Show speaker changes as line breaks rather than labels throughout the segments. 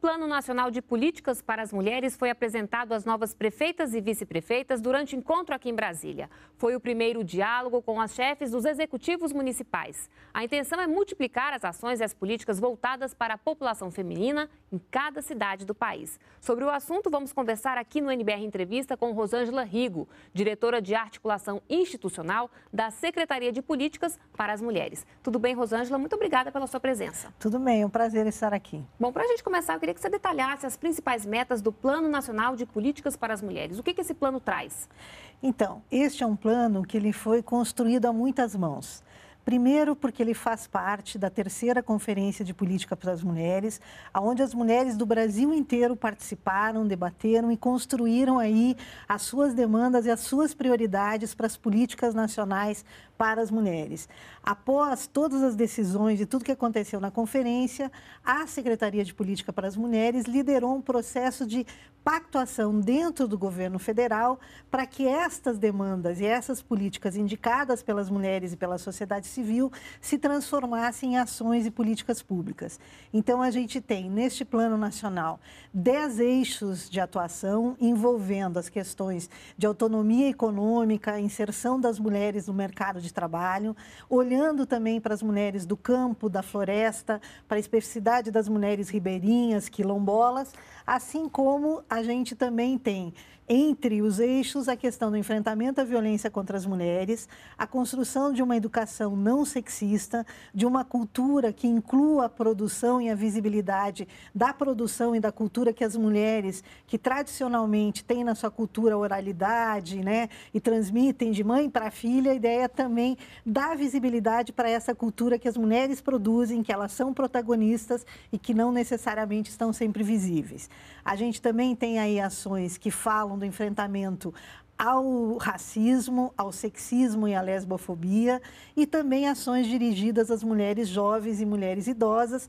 Plano Nacional de Políticas para as Mulheres foi apresentado às novas prefeitas e vice-prefeitas durante encontro aqui em Brasília. Foi o primeiro diálogo com as chefes dos executivos municipais. A intenção é multiplicar as ações e as políticas voltadas para a população feminina em cada cidade do país. Sobre o assunto, vamos conversar aqui no NBR Entrevista com Rosângela Rigo, diretora de articulação institucional da Secretaria de Políticas para as Mulheres. Tudo bem, Rosângela? Muito obrigada pela sua presença.
Tudo bem, é um prazer estar aqui.
Bom, para a gente começar, eu queria queria que você detalhasse as principais metas do Plano Nacional de Políticas para as Mulheres. O que, que esse plano traz?
Então, este é um plano que ele foi construído a muitas mãos. Primeiro, porque ele faz parte da terceira Conferência de Política para as Mulheres, onde as mulheres do Brasil inteiro participaram, debateram e construíram aí as suas demandas e as suas prioridades para as políticas nacionais para as mulheres. Após todas as decisões e tudo que aconteceu na conferência, a Secretaria de Política para as Mulheres liderou um processo de pactuação dentro do governo federal para que estas demandas e essas políticas indicadas pelas mulheres e pela sociedade civil civil se transformasse em ações e políticas públicas. Então, a gente tem, neste plano nacional, dez eixos de atuação envolvendo as questões de autonomia econômica, inserção das mulheres no mercado de trabalho, olhando também para as mulheres do campo, da floresta, para a especificidade das mulheres ribeirinhas, quilombolas, assim como a gente também tem entre os eixos a questão do enfrentamento à violência contra as mulheres, a construção de uma educação não sexista, de uma cultura que inclua a produção e a visibilidade da produção e da cultura que as mulheres, que tradicionalmente têm na sua cultura oralidade, né, e transmitem de mãe para filha, a ideia também dá visibilidade para essa cultura que as mulheres produzem, que elas são protagonistas e que não necessariamente estão sempre visíveis. A gente também tem aí ações que falam do enfrentamento ao racismo, ao sexismo e à lesbofobia, e também ações dirigidas às mulheres jovens e mulheres idosas,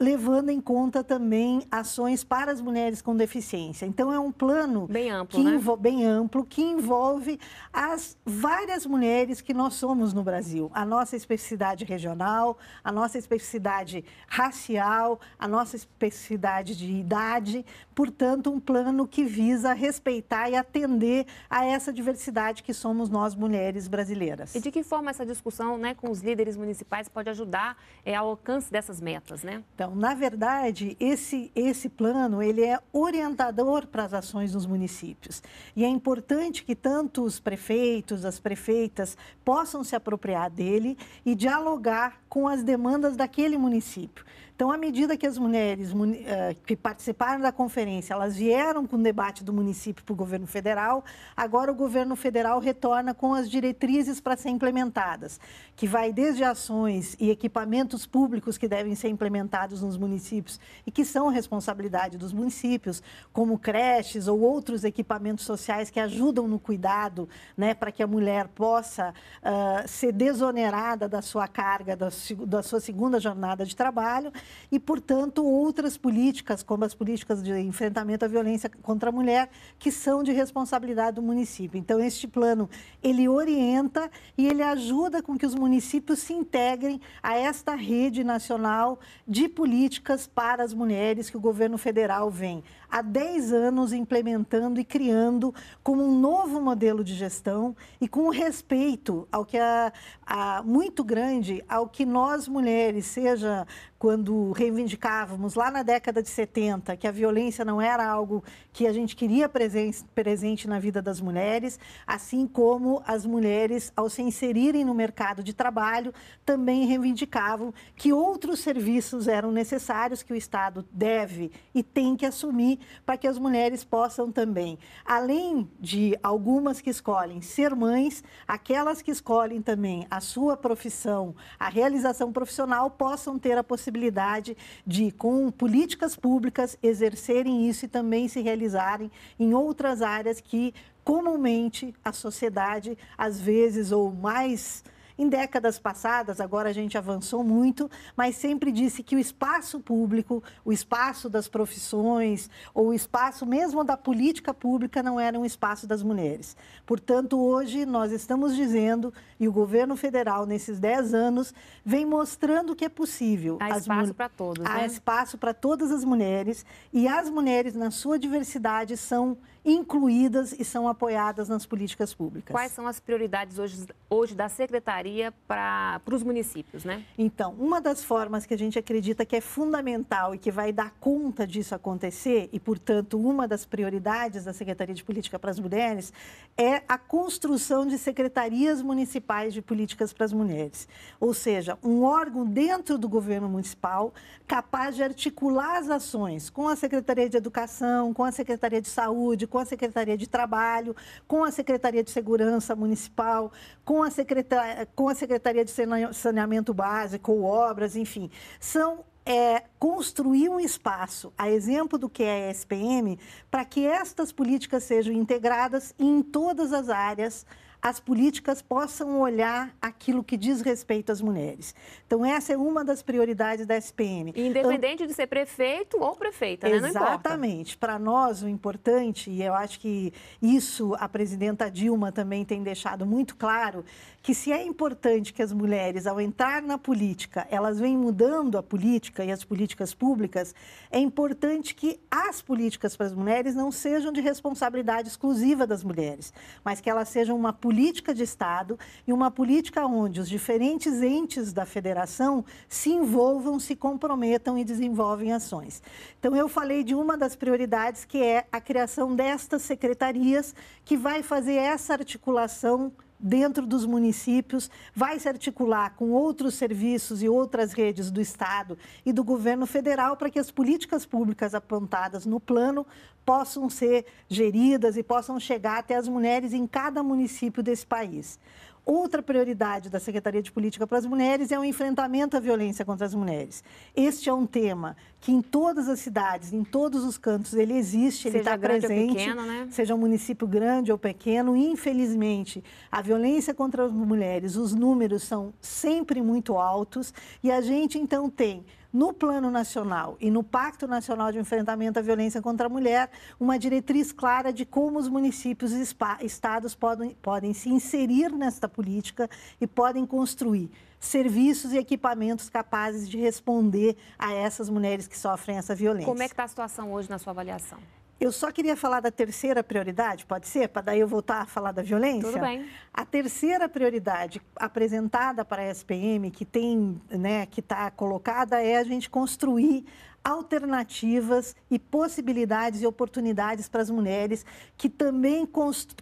levando em conta também ações para as mulheres com deficiência. Então, é um plano bem amplo, né? bem amplo que envolve as várias mulheres que nós somos no Brasil. A nossa especificidade regional, a nossa especificidade racial, a nossa especificidade de idade. Portanto, um plano que visa respeitar e atender a essa diversidade que somos nós, mulheres brasileiras. E de que forma essa discussão né, com os líderes
municipais pode ajudar é, ao alcance dessas metas, né?
Então, então, na verdade, esse, esse plano ele é orientador para as ações dos municípios. E é importante que tanto os prefeitos, as prefeitas possam se apropriar dele e dialogar com as demandas daquele município. Então, à medida que as mulheres eh, que participaram da conferência, elas vieram com o debate do município para o governo federal, agora o governo federal retorna com as diretrizes para serem implementadas, que vai desde ações e equipamentos públicos que devem ser implementados nos municípios e que são responsabilidade dos municípios, como creches ou outros equipamentos sociais que ajudam no cuidado, né, para que a mulher possa uh, ser desonerada da sua carga, da, da sua segunda jornada de trabalho e, portanto, outras políticas, como as políticas de enfrentamento à violência contra a mulher, que são de responsabilidade do município. Então, este plano, ele orienta e ele ajuda com que os municípios se integrem a esta rede nacional de políticas para as mulheres que o governo federal vem há 10 anos implementando e criando como um novo modelo de gestão e com respeito ao que é muito grande ao que nós mulheres, seja quando reivindicávamos lá na década de 70 que a violência não era algo que a gente queria presente na vida das mulheres, assim como as mulheres, ao se inserirem no mercado de trabalho, também reivindicavam que outros serviços eram necessários que o Estado deve e tem que assumir para que as mulheres possam também, além de algumas que escolhem ser mães, aquelas que escolhem também a sua profissão, a realização profissional, possam ter a possibilidade possibilidade de, com políticas públicas, exercerem isso e também se realizarem em outras áreas que comumente a sociedade, às vezes, ou mais em décadas passadas, agora a gente avançou muito, mas sempre disse que o espaço público, o espaço das profissões, ou o espaço mesmo da política pública não era um espaço das mulheres. Portanto, hoje nós estamos dizendo, e o governo federal, nesses 10 anos, vem mostrando que é possível. Há espaço mul... para todos. Há né? espaço para todas as mulheres, e as mulheres, na sua diversidade, são incluídas e são apoiadas nas políticas públicas. Quais
são as prioridades hoje, hoje da Secretaria? consultoria para os municípios,
né? Então, uma das formas que a gente acredita que é fundamental e que vai dar conta disso acontecer, e, portanto, uma das prioridades da Secretaria de Política para as Mulheres, é a construção de secretarias municipais de políticas para as mulheres. Ou seja, um órgão dentro do governo municipal capaz de articular as ações com a Secretaria de Educação, com a Secretaria de Saúde, com a Secretaria de Trabalho, com a Secretaria de Segurança Municipal, com a, secretaria com a Secretaria de Saneamento Básico, ou obras, enfim, são é, construir um espaço, a exemplo do que é a SPM, para que estas políticas sejam integradas em todas as áreas as políticas possam olhar aquilo que diz respeito às mulheres. Então, essa é uma das prioridades da SPM. Independente
de ser prefeito ou prefeita, né?
Exatamente. Para nós, o importante, e eu acho que isso a presidenta Dilma também tem deixado muito claro, que se é importante que as mulheres, ao entrar na política, elas vêm mudando a política e as políticas públicas, é importante que as políticas para as mulheres não sejam de responsabilidade exclusiva das mulheres, mas que elas sejam uma política política de Estado e uma política onde os diferentes entes da federação se envolvam, se comprometam e desenvolvem ações. Então, eu falei de uma das prioridades, que é a criação destas secretarias, que vai fazer essa articulação dentro dos municípios, vai se articular com outros serviços e outras redes do Estado e do governo federal para que as políticas públicas apontadas no plano possam ser geridas e possam chegar até as mulheres em cada município desse país. Outra prioridade da Secretaria de Política para as Mulheres é o enfrentamento à violência contra as mulheres. Este é um tema que em todas as cidades, em todos os cantos, ele existe, ele está presente. Pequeno, né? Seja um município grande ou pequeno, infelizmente, a violência contra as mulheres, os números são sempre muito altos e a gente então tem no Plano Nacional e no Pacto Nacional de Enfrentamento à Violência contra a Mulher uma diretriz clara de como os municípios e estados podem, podem se inserir nesta política e podem construir serviços e equipamentos capazes de responder a essas mulheres que sofrem essa violência. Como é
que está a situação hoje na sua avaliação?
Eu só queria falar da terceira prioridade, pode ser? Para daí eu voltar a falar da violência? Tudo bem. A terceira prioridade apresentada para a SPM, que tem, né, que está colocada, é a gente construir alternativas e possibilidades e oportunidades para as mulheres que também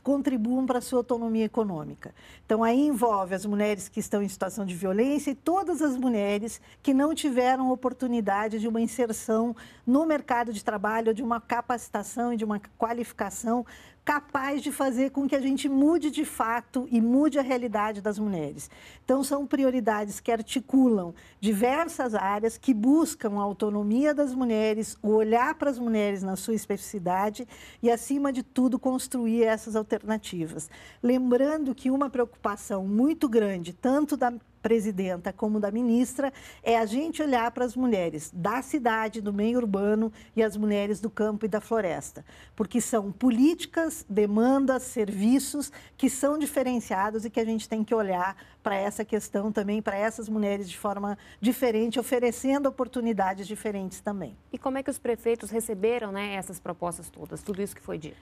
contribuam para a sua autonomia econômica. Então, aí envolve as mulheres que estão em situação de violência e todas as mulheres que não tiveram oportunidade de uma inserção no mercado de trabalho, de uma capacitação e de uma qualificação capaz de fazer com que a gente mude de fato e mude a realidade das mulheres. Então, são prioridades que articulam diversas áreas, que buscam a autonomia das mulheres, o olhar para as mulheres na sua especificidade e, acima de tudo, construir essas alternativas. Lembrando que uma preocupação muito grande, tanto da presidenta como da ministra, é a gente olhar para as mulheres da cidade, do meio urbano e as mulheres do campo e da floresta, porque são políticas, demandas, serviços que são diferenciados e que a gente tem que olhar para essa questão também, para essas mulheres de forma diferente, oferecendo oportunidades diferentes também. E como é que os prefeitos
receberam né, essas propostas todas, tudo isso que foi dito?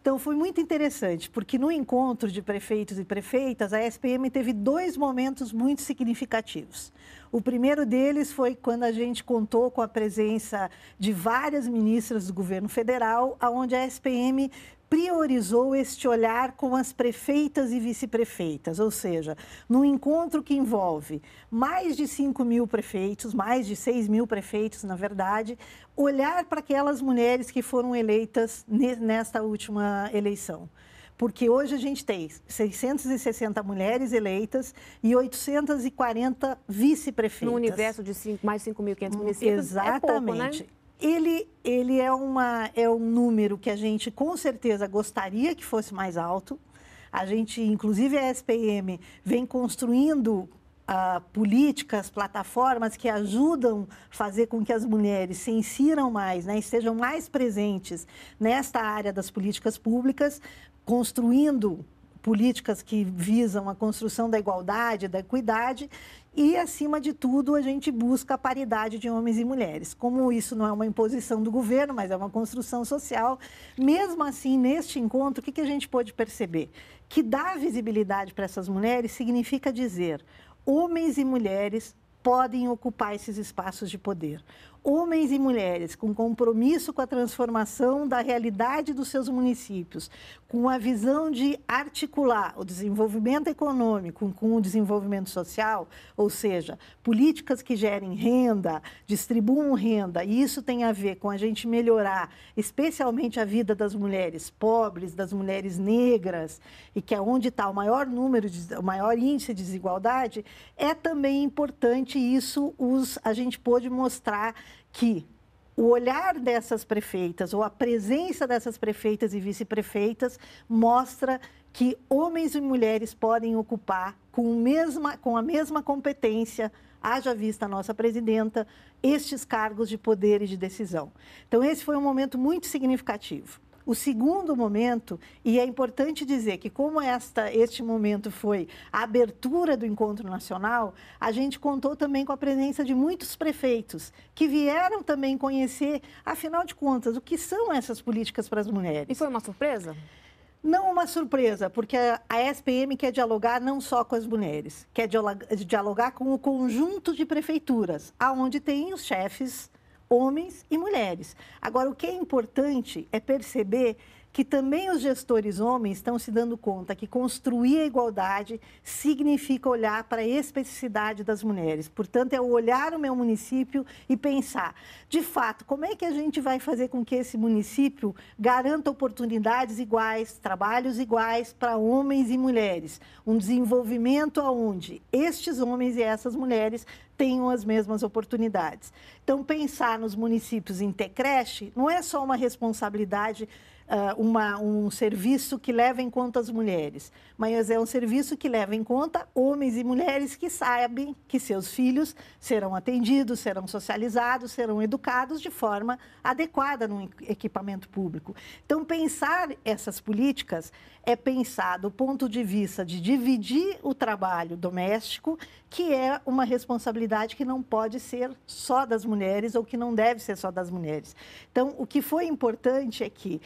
Então foi muito interessante, porque no encontro de prefeitos e prefeitas, a SPM teve dois momentos muito significativos. O primeiro deles foi quando a gente contou com a presença de várias ministras do governo federal, aonde a SPM priorizou este olhar com as prefeitas e vice-prefeitas, ou seja, num encontro que envolve mais de 5 mil prefeitos, mais de 6 mil prefeitos, na verdade, olhar para aquelas mulheres que foram eleitas nesta última eleição porque hoje a gente tem 660 mulheres eleitas e 840 vice-prefeitas. No universo de cinco, mais 5.500 hum, municípios, Exatamente. É pouco, né? ele, ele é, uma, é um número que a gente com certeza gostaria que fosse mais alto. A gente, inclusive a SPM, vem construindo Uh, políticas, plataformas que ajudam fazer com que as mulheres se insiram mais, né, estejam mais presentes nesta área das políticas públicas, construindo políticas que visam a construção da igualdade, da equidade e, acima de tudo, a gente busca a paridade de homens e mulheres. Como isso não é uma imposição do governo, mas é uma construção social, mesmo assim, neste encontro, o que, a gente pôde perceber? Que dar visibilidade para essas mulheres significa dizer homens e mulheres podem ocupar esses espaços de poder homens e mulheres com compromisso com a transformação da realidade dos seus municípios, com a visão de articular o desenvolvimento econômico com o desenvolvimento social, ou seja, políticas que gerem renda, distribuam renda, e isso tem a ver com a gente melhorar, especialmente a vida das mulheres pobres, das mulheres negras, e que é onde está o maior número, de, o maior índice de desigualdade, é também importante isso os, a gente pôde mostrar que o olhar dessas prefeitas ou a presença dessas prefeitas e vice-prefeitas mostra que homens e mulheres podem ocupar com, mesma, com a mesma competência, haja vista a nossa presidenta, estes cargos de poder e de decisão. Então, esse foi um momento muito significativo. O segundo momento, e é importante dizer que como esta, este momento foi a abertura do encontro nacional, a gente contou também com a presença de muitos prefeitos que vieram também conhecer, afinal de contas, o que são essas políticas para as mulheres. E foi uma surpresa? Não uma surpresa, porque a SPM quer dialogar não só com as mulheres, quer dialogar com o conjunto de prefeituras, aonde tem os chefes homens e mulheres. Agora, o que é importante é perceber que também os gestores homens estão se dando conta que construir a igualdade significa olhar para a especificidade das mulheres. Portanto, é olhar o meu município e pensar, de fato, como é que a gente vai fazer com que esse município garanta oportunidades iguais, trabalhos iguais para homens e mulheres, um desenvolvimento aonde estes homens e essas mulheres tenham as mesmas oportunidades. Então, pensar nos municípios em ter creche não é só uma responsabilidade uh, uma, um serviço que leva em conta as mulheres, mas é um serviço que leva em conta homens e mulheres que sabem que seus filhos serão atendidos, serão socializados, serão educados de forma adequada no equipamento público. Então, pensar essas políticas é pensar do ponto de vista de dividir o trabalho doméstico, que é uma responsabilidade que não pode ser só das mulheres ou que não deve ser só das mulheres. Então, o que foi importante é que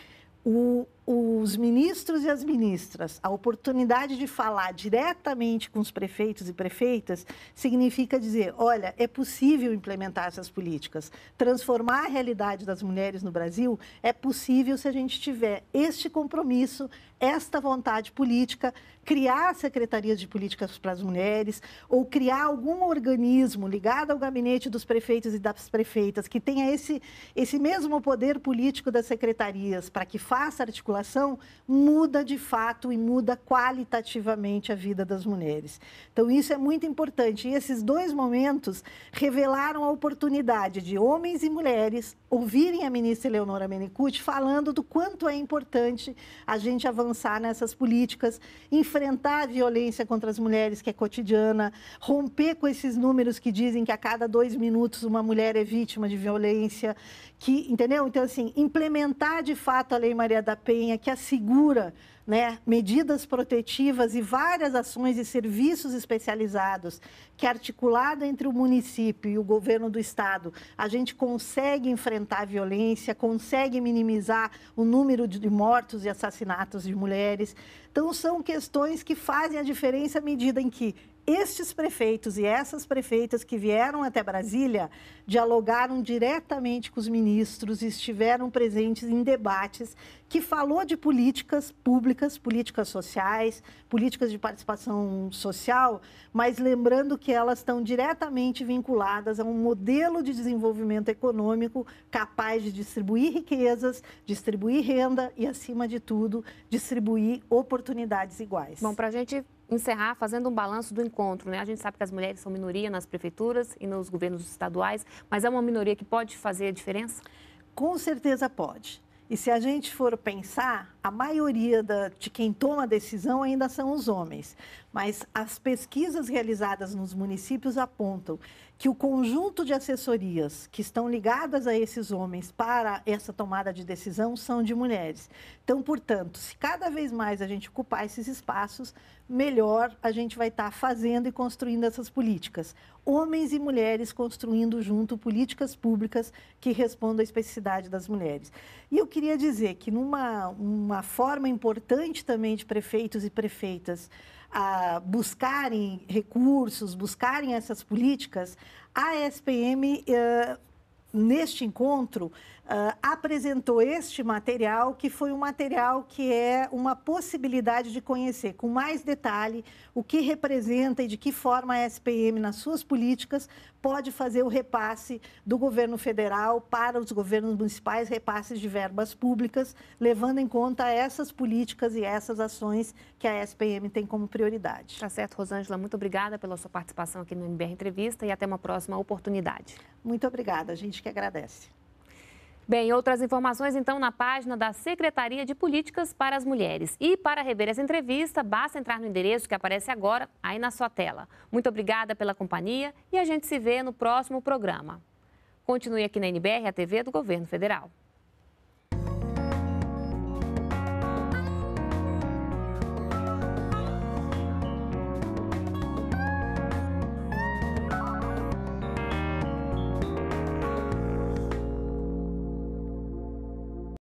屋。os ministros e as ministras a oportunidade de falar diretamente com os prefeitos e prefeitas significa dizer: olha, é possível implementar essas políticas, transformar a realidade das mulheres no Brasil é possível se a gente tiver este compromisso, esta vontade política, criar secretarias de políticas para as mulheres ou criar algum organismo ligado ao gabinete dos prefeitos e das prefeitas que tenha esse, esse mesmo poder político das secretarias para que faça articulação população muda de fato e muda qualitativamente a vida das mulheres. Então, isso é muito importante. E esses dois momentos revelaram a oportunidade de homens e mulheres ouvirem a ministra Eleonora Menicucci falando do quanto é importante a gente avançar nessas políticas, enfrentar a violência contra as mulheres, que é cotidiana, romper com esses números que dizem que a cada dois minutos uma mulher é vítima de violência, que, entendeu? Então, assim, implementar de fato a Lei Maria da Penha que assegura né, medidas protetivas e várias ações e serviços especializados que, articulado entre o município e o governo do estado, a gente consegue enfrentar a violência, consegue minimizar o número de mortos e assassinatos de mulheres. Então, são questões que fazem a diferença à medida em que estes prefeitos e essas prefeitas que vieram até Brasília dialogaram diretamente com os ministros e estiveram presentes em debates que falou de políticas públicas, políticas sociais, políticas de participação social, mas lembrando que elas estão diretamente vinculadas a um modelo de desenvolvimento econômico capaz de distribuir riquezas, distribuir renda e, acima de tudo, distribuir oportunidades iguais. Bom, para a
gente encerrar fazendo um balanço do encontro. Né? A gente sabe que as mulheres são minoria nas prefeituras
e nos governos estaduais, mas é uma minoria que pode fazer a diferença? Com certeza pode. E se a gente for pensar, a maioria da, de quem toma a decisão ainda são os homens. Mas as pesquisas realizadas nos municípios apontam que o conjunto de assessorias que estão ligadas a esses homens para essa tomada de decisão são de mulheres. Então, portanto, se cada vez mais a gente ocupar esses espaços, melhor a gente vai estar fazendo e construindo essas políticas. Homens e mulheres construindo junto políticas públicas que respondam à especificidade das mulheres. E eu queria dizer que numa uma forma importante também de prefeitos e prefeitas a buscarem recursos, buscarem essas políticas, a SPM, eh, neste encontro, uh, apresentou este material, que foi um material que é uma possibilidade de conhecer com mais detalhe o que representa e de que forma a SPM, nas suas políticas, pode fazer o repasse do governo federal para os governos municipais, repasses de verbas públicas, levando em conta essas políticas e essas ações que a SPM tem como prioridade. Tá certo, Rosângela, muito obrigada pela sua participação aqui no NBR Entrevista e até
uma próxima oportunidade. Muito obrigada, a gente que agradece. Bem, outras informações então na página da Secretaria de Políticas para as Mulheres. E para rever essa entrevista, basta entrar no endereço que aparece agora aí na sua tela. Muito obrigada pela companhia e a gente se vê no próximo programa. Continue aqui na NBR, a TV do Governo Federal.